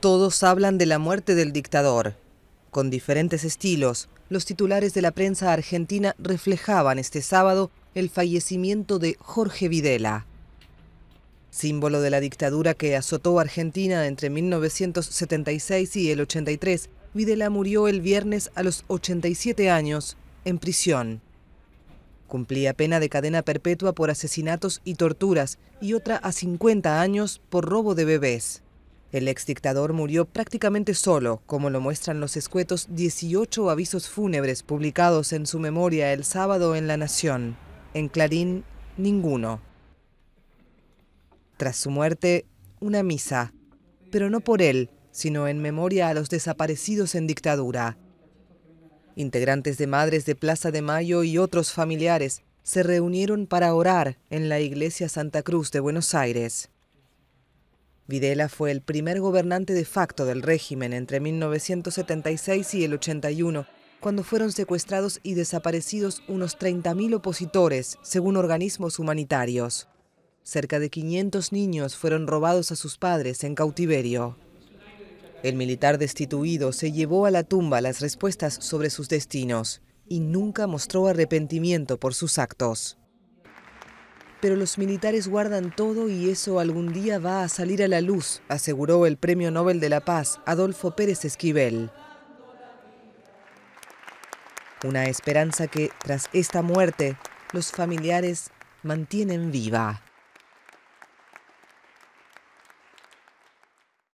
Todos hablan de la muerte del dictador. Con diferentes estilos, los titulares de la prensa argentina reflejaban este sábado el fallecimiento de Jorge Videla. Símbolo de la dictadura que azotó Argentina entre 1976 y el 83, Videla murió el viernes a los 87 años en prisión. Cumplía pena de cadena perpetua por asesinatos y torturas y otra a 50 años por robo de bebés. El dictador murió prácticamente solo, como lo muestran los escuetos 18 avisos fúnebres publicados en su memoria el sábado en La Nación. En Clarín, ninguno. Tras su muerte, una misa, pero no por él, sino en memoria a los desaparecidos en dictadura. Integrantes de Madres de Plaza de Mayo y otros familiares se reunieron para orar en la iglesia Santa Cruz de Buenos Aires. Videla fue el primer gobernante de facto del régimen entre 1976 y el 81, cuando fueron secuestrados y desaparecidos unos 30.000 opositores, según organismos humanitarios. Cerca de 500 niños fueron robados a sus padres en cautiverio. El militar destituido se llevó a la tumba las respuestas sobre sus destinos y nunca mostró arrepentimiento por sus actos pero los militares guardan todo y eso algún día va a salir a la luz, aseguró el Premio Nobel de la Paz, Adolfo Pérez Esquivel. Una esperanza que, tras esta muerte, los familiares mantienen viva.